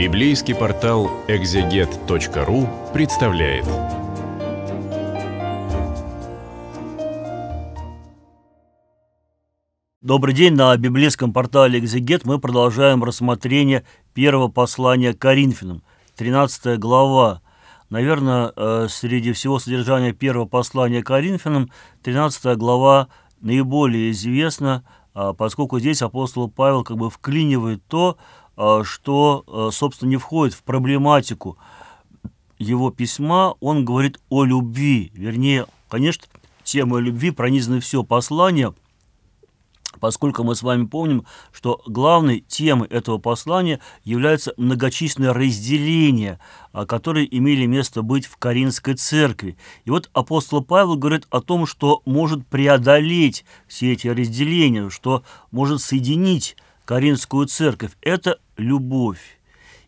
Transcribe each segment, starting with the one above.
Библейский портал экзегет.ру представляет. Добрый день. На библейском портале «Экзегет» мы продолжаем рассмотрение первого послания Коринфянам, 13 глава. Наверное, э, среди всего содержания первого послания Коринфянам 13 глава наиболее известна, а поскольку здесь апостол Павел как бы вклинивает то, а, что, а, собственно, не входит в проблематику его письма. Он говорит о любви. Вернее, конечно, тема любви пронизана все послание, поскольку мы с вами помним, что главной темой этого послания является многочисленное разделение, а, которые имели место быть в Каринской церкви. И вот апостол Павел говорит о том, что может преодолеть все эти разделения, что может соединить Каринскую церковь. Это любовь.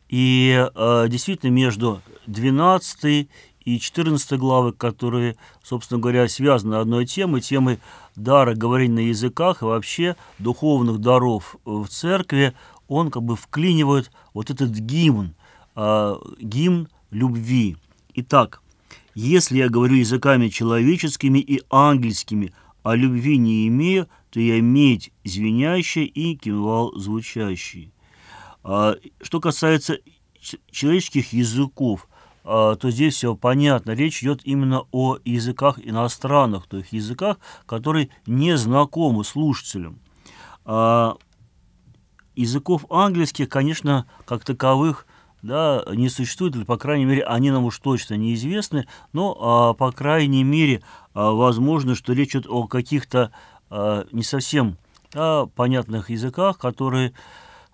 И э, действительно между 12 и 14 главы, которые, собственно говоря, связаны одной темой, темой дара говорить на языках и вообще духовных даров в церкви, он как бы вклинивает вот этот гимн, э, гимн любви. Итак, если я говорю языками человеческими и ангельскими – а любви не имея, то я медь звенящая и кинвал звучащий. А, что касается человеческих языков, а, то здесь все понятно. Речь идет именно о языках иностранных, то есть языках, которые не знакомы слушателям. А, языков английских, конечно, как таковых да, не существует, или, по крайней мере, они нам уж точно неизвестны, но, а, по крайней мере, а, возможно, что речь идет о каких-то а, не совсем да, понятных языках, которые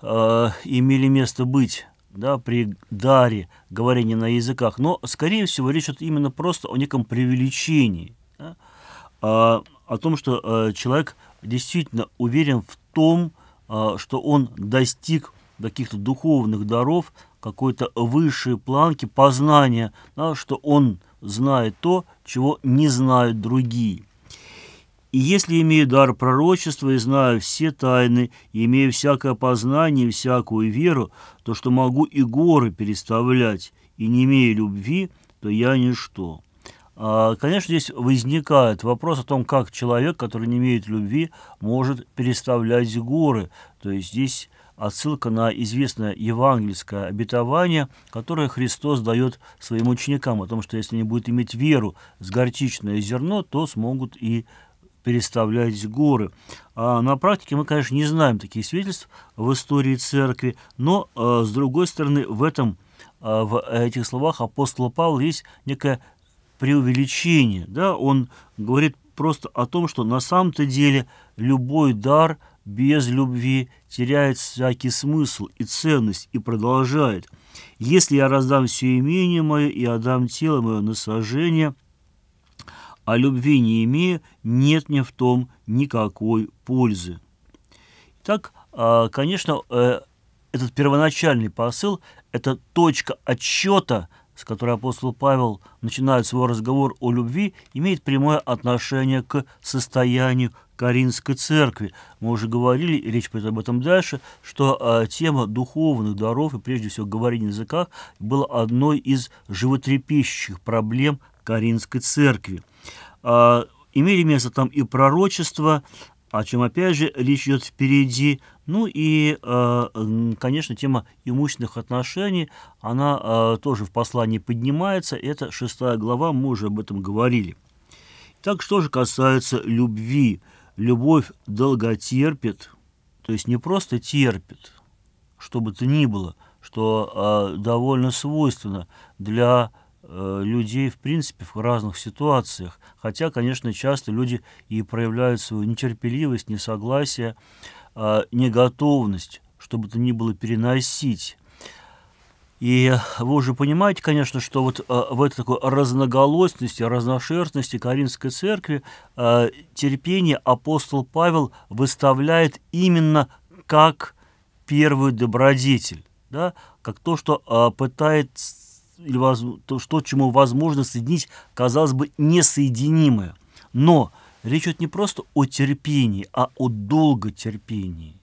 а, имели место быть да, при даре говорения на языках, но, скорее всего, речь идет именно просто о неком преувеличении, да, а, о том, что а, человек действительно уверен в том, а, что он достиг каких-то духовных даров, какой-то высшей планки познания, да, что он знает то, чего не знают другие. И если имею дар пророчества и знаю все тайны, и имею всякое познание и всякую веру, то что могу и горы переставлять, и не имею любви, то я ничто». А, конечно, здесь возникает вопрос о том, как человек, который не имеет любви, может переставлять горы. То есть здесь отсылка на известное евангельское обетование, которое Христос дает своим ученикам, о том, что если они будут иметь веру с горчичное зерно, то смогут и переставлять горы. А на практике мы, конечно, не знаем таких свидетельств в истории церкви, но, э, с другой стороны, в этом э, в этих словах апостола Павла есть некое преувеличение. Да? Он говорит просто о том, что на самом-то деле любой дар – без любви теряет всякий смысл и ценность и продолжает. Если я раздам все имение мое и отдам тело мое на сожжение, а любви не имея, нет мне в том никакой пользы. Так, а, конечно, э, этот первоначальный посыл – это точка отсчета, с которой апостол Павел начинает свой разговор о любви, имеет прямое отношение к состоянию Каринской церкви. Мы уже говорили, и речь пойдет об этом дальше, что э, тема духовных даров и прежде всего говорения на языках была одной из животрепещущих проблем Каринской церкви. Э, имели место там и пророчество, о чем, опять же, речь идет впереди. Ну и, э, конечно, тема имущественных отношений, она э, тоже в послании поднимается. Это шестая глава, мы уже об этом говорили. Так, что же касается любви – любовь долготерпит, то есть не просто терпит, что бы то ни было, что э, довольно свойственно для э, людей, в принципе, в разных ситуациях. Хотя, конечно, часто люди и проявляют свою нетерпеливость, несогласие, э, неготовность, что бы то ни было переносить и вы уже понимаете, конечно, что вот э, в этой такой разноголосности, разношерстности Каринской церкви э, терпение апостол Павел выставляет именно как первый добродетель, да, как то, что э, пытает или то, что, чему возможно соединить, казалось бы, несоединимое. Но речь идет не просто о терпении, а о долготерпении.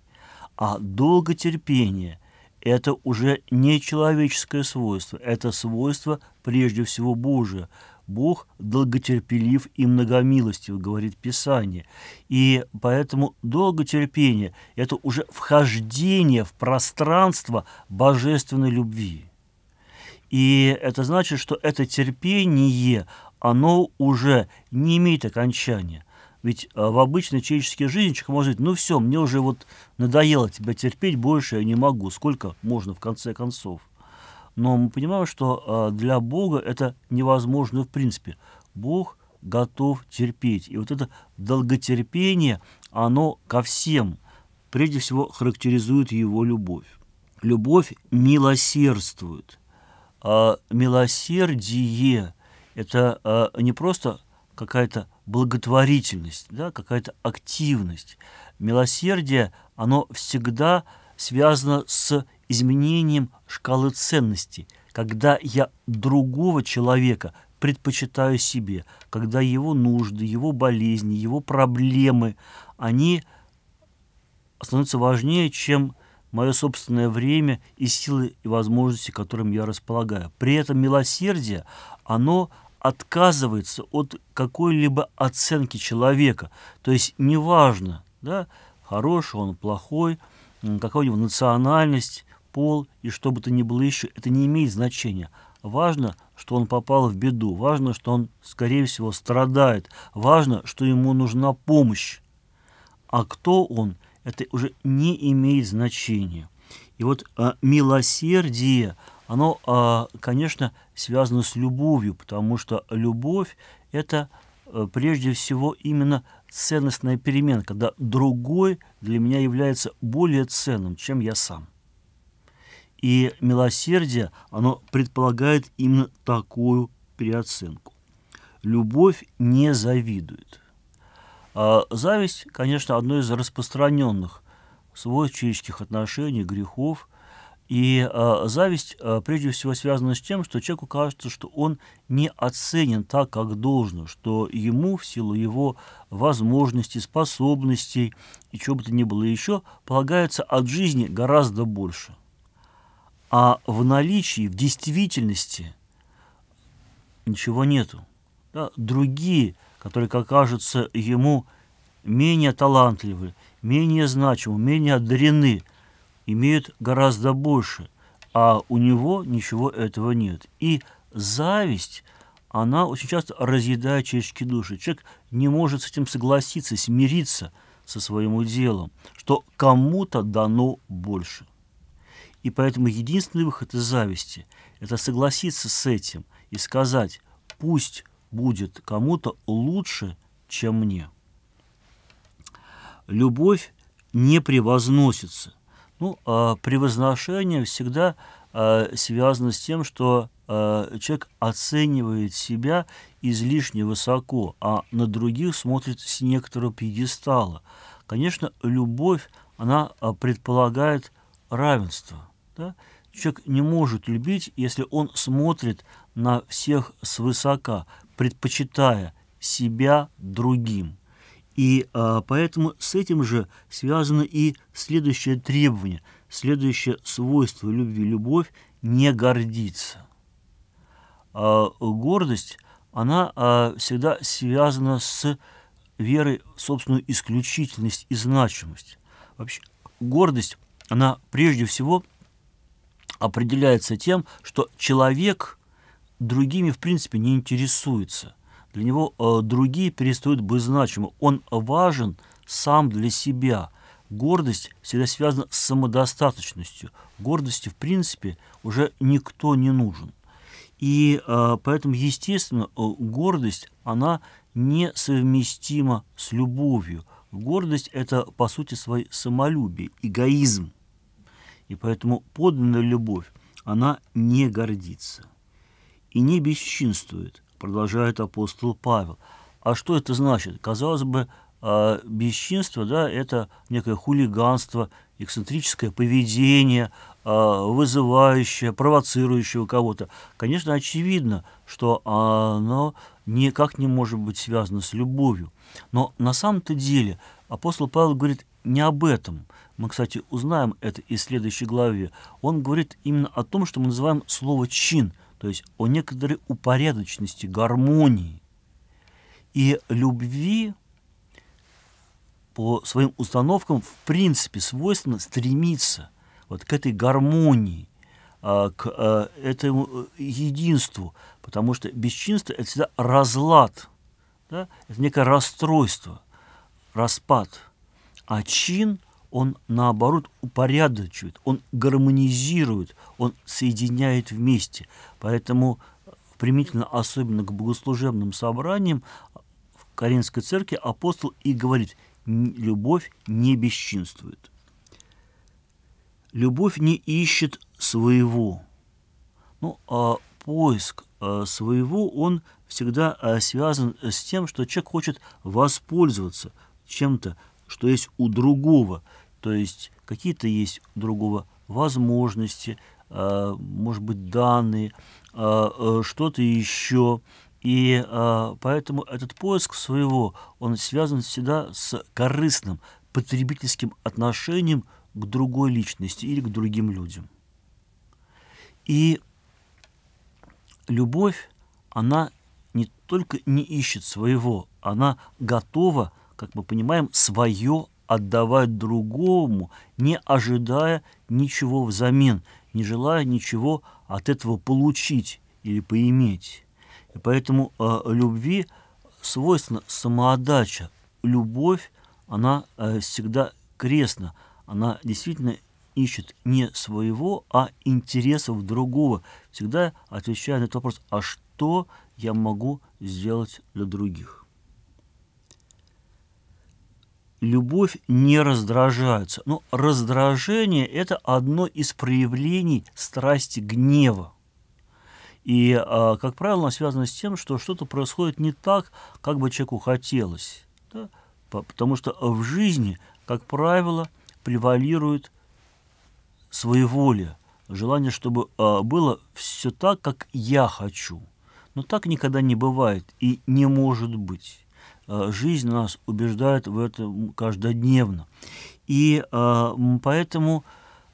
А долготерпение – это уже не человеческое свойство, это свойство прежде всего Божие. Бог долготерпелив и многомилостив, говорит Писание. И поэтому долготерпение – это уже вхождение в пространство божественной любви. И это значит, что это терпение, оно уже не имеет окончания – ведь э, в обычной человеческой жизни человек может быть, ну все, мне уже вот надоело тебя терпеть, больше я не могу. Сколько можно в конце концов? Но мы понимаем, что э, для Бога это невозможно в принципе. Бог готов терпеть. И вот это долготерпение, оно ко всем прежде всего характеризует его любовь. Любовь милосердствует. А милосердие – это э, не просто какая-то благотворительность, да, какая-то активность. Милосердие, оно всегда связано с изменением шкалы ценностей, когда я другого человека предпочитаю себе, когда его нужды, его болезни, его проблемы, они становятся важнее, чем мое собственное время и силы и возможности, которым я располагаю. При этом милосердие, оно – отказывается от какой-либо оценки человека. То есть неважно, да, хороший он, плохой, какая у него национальность, пол и что бы то ни было еще, это не имеет значения. Важно, что он попал в беду, важно, что он, скорее всего, страдает, важно, что ему нужна помощь. А кто он, это уже не имеет значения. И вот а, милосердие – оно, а, конечно, связано с любовью, потому что любовь – это э, прежде всего именно ценностная перемена, когда другой для меня является более ценным, чем я сам. И милосердие, оно предполагает именно такую переоценку. Любовь не завидует. А, зависть, конечно, одно из распространенных свойств человеческих отношений, грехов – и э, зависть э, прежде всего связана с тем, что человеку кажется, что он не оценен так, как должно, что ему в силу его возможностей, способностей и чего бы то ни было еще, полагается от жизни гораздо больше. А в наличии, в действительности ничего нету. Да? Другие, которые, как кажется, ему менее талантливы, менее значимы, менее одарены – имеют гораздо больше, а у него ничего этого нет. И зависть, она очень часто разъедает человеческие души. Человек не может с этим согласиться, смириться со своим делом, что кому-то дано больше. И поэтому единственный выход из зависти – это согласиться с этим и сказать, пусть будет кому-то лучше, чем мне. Любовь не превозносится – ну, а превозношение всегда а, связано с тем, что а, человек оценивает себя излишне высоко, а на других смотрит с некоторого пьедестала. Конечно, любовь, она предполагает равенство. Да? Человек не может любить, если он смотрит на всех свысока, предпочитая себя другим. И а, поэтому с этим же связано и следующее требование, следующее свойство любви. Любовь не гордится. А, гордость, она а, всегда связана с верой в собственную исключительность и значимость. Вообще, гордость, она прежде всего определяется тем, что человек другими в принципе не интересуется – для него э, другие перестают быть значимы. Он важен сам для себя. Гордость всегда связана с самодостаточностью. Гордости, в принципе, уже никто не нужен. И э, поэтому, естественно, э, гордость, она несовместима с любовью. Гордость – это, по сути, свой самолюбие, эгоизм. И поэтому подлинная любовь, она не гордится и не бесчинствует, продолжает апостол Павел. А что это значит? Казалось бы, а, бесчинство, да, это некое хулиганство, эксцентрическое поведение, а, вызывающее, провоцирующее у кого-то. Конечно, очевидно, что оно никак не может быть связано с любовью. Но на самом-то деле апостол Павел говорит не об этом. Мы, кстати, узнаем это из следующей главе. Он говорит именно о том, что мы называем слово «чин», то есть о некоторой упорядоченности, гармонии и любви по своим установкам в принципе свойственно стремиться вот к этой гармонии, а, к э, этому э, единству, потому что бесчинство – это всегда разлад, да? это некое расстройство, распад. А чин он наоборот упорядочивает, он гармонизирует, он соединяет вместе. Поэтому э, примительно особенно к богослужебным собраниям э, в Каринской церкви апостол и говорит, любовь не бесчинствует. Любовь не ищет своего. Ну, а поиск э, своего, он всегда связан с тем, что человек хочет воспользоваться чем-то, что есть у другого – то есть какие-то есть другого возможности, а, может быть, данные, а, э, что-то еще. И а, поэтому этот поиск своего, он связан всегда с корыстным потребительским отношением к другой личности или к другим людям. И любовь, она не только не ищет своего, она готова, как мы понимаем, свое отдавать другому, не ожидая ничего взамен, не желая ничего от этого получить или поиметь. И поэтому э, любви свойственна самоотдача. Любовь, она э, всегда крестна. Она действительно ищет не своего, а интересов другого. Всегда отвечая на этот вопрос, а что я могу сделать для других? любовь не раздражаются. Но ну, раздражение – это одно из проявлений страсти гнева. И, а, как правило, оно связано с тем, что что-то происходит не так, как бы человеку хотелось. Да? Потому что в жизни, как правило, превалирует своеволие, желание, чтобы а, было все так, как я хочу. Но так никогда не бывает и не может быть. Э, жизнь нас убеждает в этом каждодневно. И э, поэтому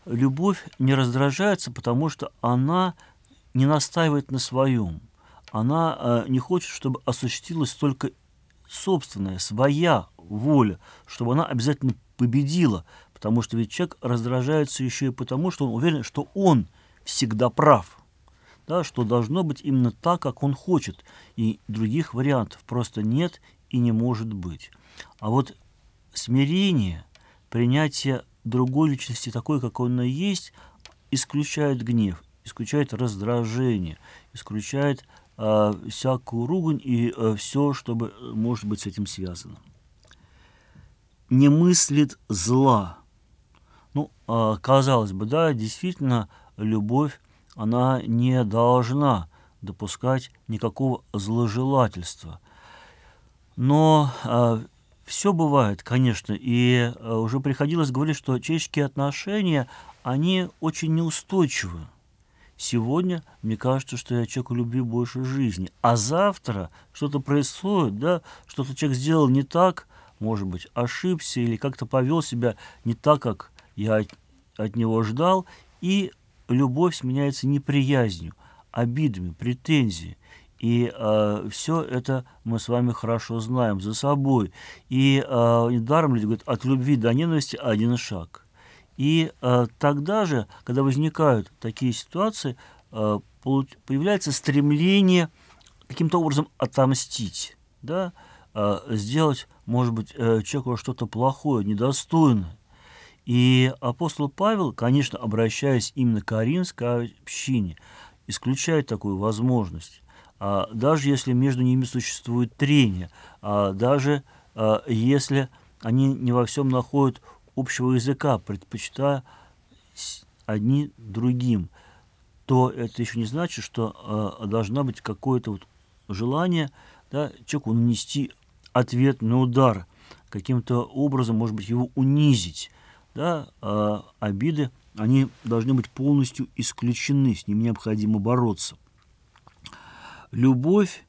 любовь не раздражается, потому что она не настаивает на своем. Она э, не хочет, чтобы осуществилась только собственная, своя воля, чтобы она обязательно победила, потому что ведь человек раздражается еще и потому, что он уверен, что он всегда прав, да, что должно быть именно так, как он хочет, и других вариантов просто нет и не может быть. А вот смирение, принятие другой личности такой, как он и есть, исключает гнев, исключает раздражение, исключает э, всякую ругань и а, э, все, что может быть с этим связано. Не мыслит зла. Ну, э, казалось бы, да, действительно, любовь, она не должна допускать никакого зложелательства – но э, а, все бывает, конечно, и э, уже приходилось говорить, что чешские отношения, они очень неустойчивы. Сегодня мне кажется, что я человеку любви больше жизни, а завтра что-то происходит, да, что-то человек сделал не так, может быть, ошибся или как-то повел себя не так, как я от, от него ждал, и любовь сменяется неприязнью, обидами, претензиями. И э, все это мы с вами хорошо знаем за собой. И э, недаром люди говорят, от любви до ненависти один шаг. И э, тогда же, когда возникают такие ситуации, э, появляется стремление каким-то образом отомстить, да? э, сделать, может быть, э, человеку что-то плохое, недостойное. И апостол Павел, конечно, обращаясь именно к Каринской общине, исключает такую возможность. А, даже если между ними существует трение, а, даже а, если они не во всем находят общего языка, предпочитая одни другим, то это еще не значит, что должна быть какое-то вот желание да, человеку нанести ответный удар, каким-то образом, может быть, его унизить. Да, обиды, они должны быть полностью исключены, с ним необходимо бороться. Любовь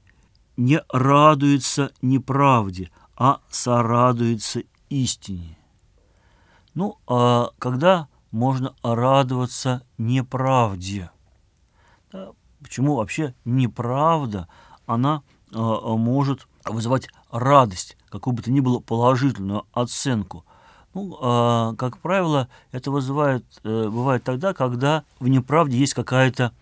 не радуется неправде, а сорадуется истине. Ну, а когда можно радоваться неправде? Да, почему вообще неправда, она а, а может вызывать радость, какую бы то ни было положительную оценку – ну, э, как правило, это вызывает, э, бывает тогда, когда в неправде есть какая-то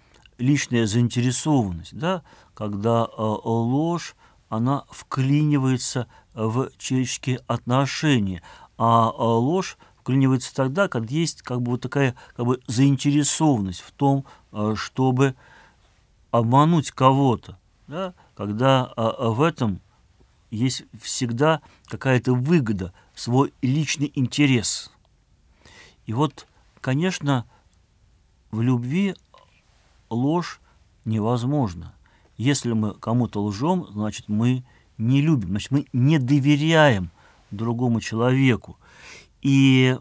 личная заинтересованность, да, когда э, ложь, она вклинивается в человеческие отношения, а э, ложь вклинивается тогда, когда есть как бы вот такая как бы заинтересованность в том, э, чтобы обмануть кого-то, да, когда в этом есть всегда какая-то выгода, свой личный интерес. И вот, конечно, в любви ложь невозможна. Если мы кому-то лжем, значит, мы не любим, значит, мы не доверяем другому человеку. И,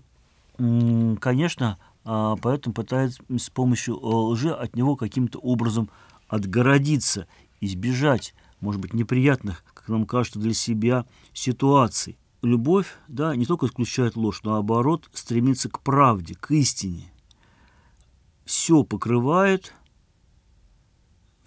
конечно, а, поэтому пытается с помощью э, лжи от него каким-то образом отгородиться, избежать, может быть, неприятных, как нам кажется, для себя ситуаций. Любовь, да, не только исключает ложь, но наоборот стремится к правде, к истине. Все покрывает,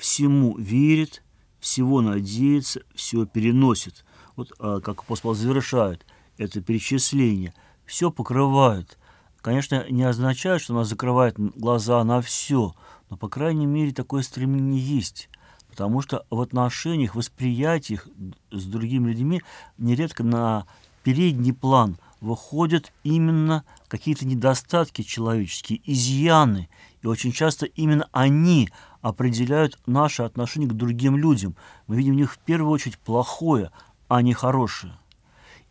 всему верит, всего надеется, все переносит. Вот а, как апостол завершает это перечисление. Все покрывает. Конечно, не означает, что она закрывает глаза на все, но, по крайней мере, такое стремление есть. Потому что в отношениях, восприятиях с другими людьми нередко на передний план выходят именно какие-то недостатки человеческие, изъяны, и очень часто именно они определяют наше отношение к другим людям. Мы видим в них в первую очередь плохое, а не хорошее.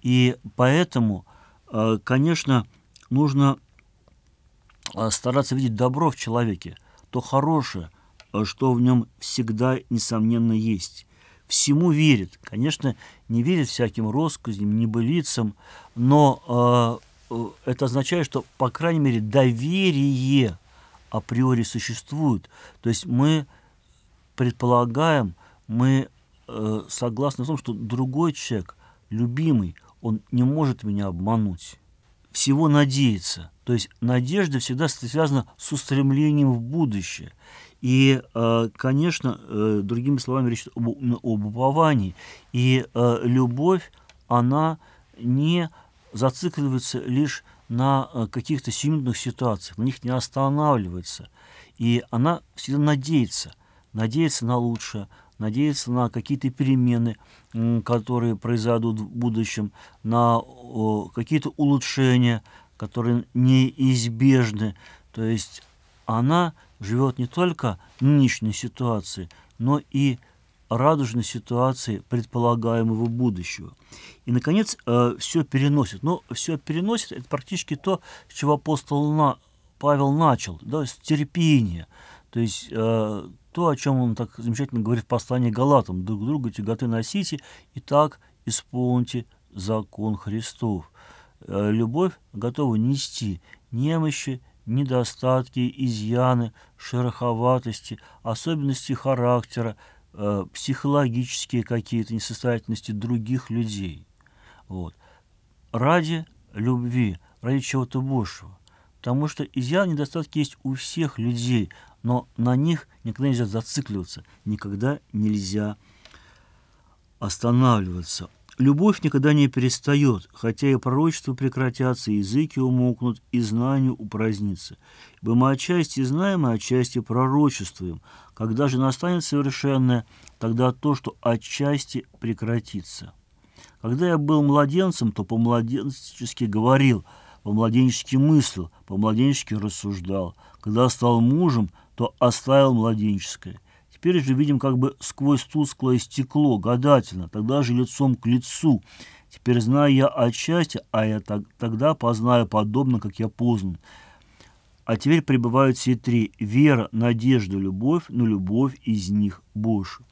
И поэтому, э, конечно, нужно э, стараться видеть добро в человеке, то хорошее, э, что в нем всегда, несомненно, есть. Всему верит. Конечно, не верит всяким роскозням, небылицам, но это означает, что, по крайней мере, доверие априори существуют. То есть мы предполагаем, мы э, согласны в том, что другой человек, любимый, он не может меня обмануть. Всего надеется. То есть надежда всегда связана с устремлением в будущее. И, э, конечно, э, другими словами, речь об, об уповании. И э, любовь, она не зацикливается лишь на э, каких-то сиюминутных ситуациях, на них не останавливается. И она всегда надеется, надеется на лучшее, надеется на какие-то перемены, которые произойдут в будущем, на какие-то улучшения, которые неизбежны. То есть она живет не только нынешней ситуации, но и радужной ситуации предполагаемого будущего. И, наконец, э, все переносит. Но все переносит – это практически то, с чего апостол на, Павел начал, да, с терпения. То есть э, то, о чем он так замечательно говорит в послании Галатам, друг друга тяготы носите, и так исполните закон Христов. Э, любовь готова нести немощи, недостатки, изъяны, шероховатости, особенности характера, Э, психологические какие-то несостоятельности других людей. Вот. Ради любви, ради чего-то большего. Потому что изъяны недостатки есть у всех людей, но на них никогда нельзя зацикливаться, никогда нельзя останавливаться. Любовь никогда не перестает, хотя и пророчества прекратятся, языки умолкнут, и знанию упразднится. Ибо мы отчасти знаем, и а отчасти пророчествуем. Когда же настанет совершенное, тогда то, что отчасти прекратится. Когда я был младенцем, то по-младенчески говорил, по-младенчески мыслил, по-младенчески рассуждал. Когда стал мужем, то оставил младенческое – Теперь же видим как бы сквозь тусклое стекло, гадательно, тогда же лицом к лицу. Теперь знаю я отчасти, а я так, тогда познаю подобно, как я познан. А теперь пребывают все три – вера, надежда, любовь, но любовь из них больше.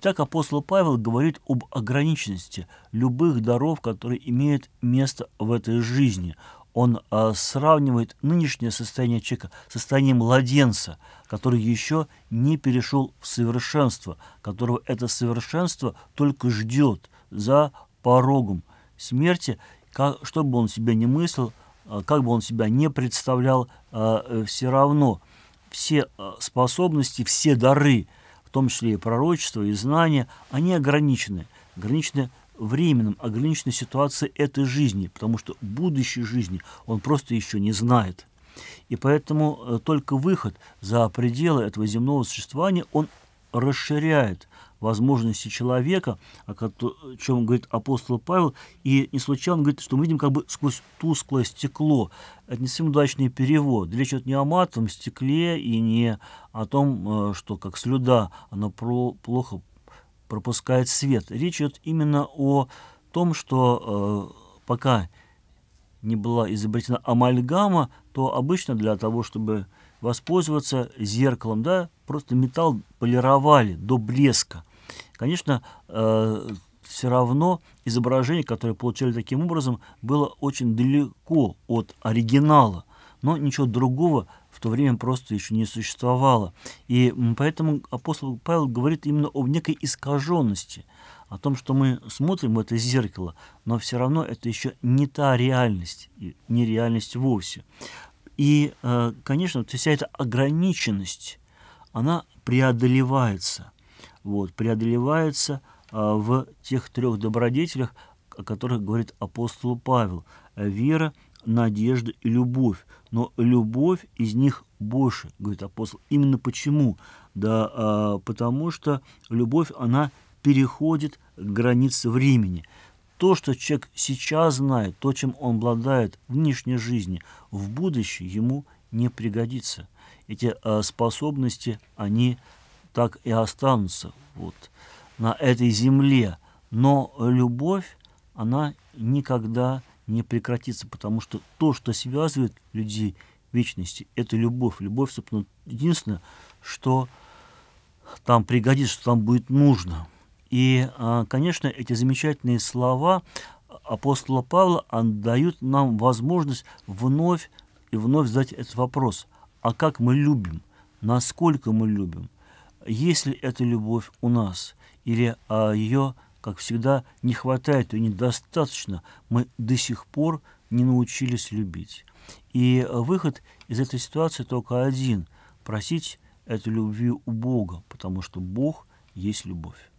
Итак, апостол Павел говорит об ограниченности любых даров, которые имеют место в этой жизни. Он э, сравнивает нынешнее состояние человека с состоянием младенца – который еще не перешел в совершенство, которого это совершенство только ждет за порогом смерти, как, что бы он себя не мыслил, а, как бы он себя не представлял, а, э, все равно все а, способности, все дары, в том числе и пророчество, и знания, они ограничены. Ограничены временным, ограничены ситуацией этой жизни, потому что будущей жизни он просто еще не знает. И поэтому э, только выход за пределы этого земного существования, он расширяет возможности человека, о чем говорит апостол Павел, и не случайно он говорит, что мы видим как бы сквозь тусклое стекло. Это не совсем удачный перевод. Речь идет не о матовом стекле и не о том, э, что как слюда она плохо пропускает свет. Речь идет именно о том, что э, пока не была изобретена амальгама, то обычно для того, чтобы воспользоваться зеркалом, да, просто металл полировали до блеска. Конечно, э, все равно изображение, которое получали таким образом, было очень далеко от оригинала, но ничего другого в то время просто еще не существовало. И поэтому апостол Павел говорит именно об некой искаженности – о том, что мы смотрим в это зеркало, но все равно это еще не та реальность, не реальность вовсе. И, э, конечно, вот вся эта ограниченность, она преодолевается, вот, преодолевается э, в тех трех добродетелях, о которых говорит апостол Павел. Вера, надежда и любовь. Но любовь из них больше, говорит апостол. Именно почему? Да э, потому что любовь, она переходит границы времени. То, что человек сейчас знает, то, чем он обладает в нынешней жизни, в будущем ему не пригодится. Эти э, способности, они так и останутся вот, на этой земле. Но любовь, она никогда не прекратится, потому что то, что связывает людей вечности, это любовь. Любовь, собственно, единственное, что там пригодится, что там будет нужно – и, а, конечно, эти замечательные слова апостола Павла дают нам возможность вновь и вновь задать этот вопрос. А как мы любим? Насколько мы любим? Есть ли эта любовь у нас? Или а, ее, как всегда, не хватает и недостаточно? Мы до сих пор не научились любить. И а, выход из этой ситуации только один – просить этой любви у Бога, потому что Бог есть любовь.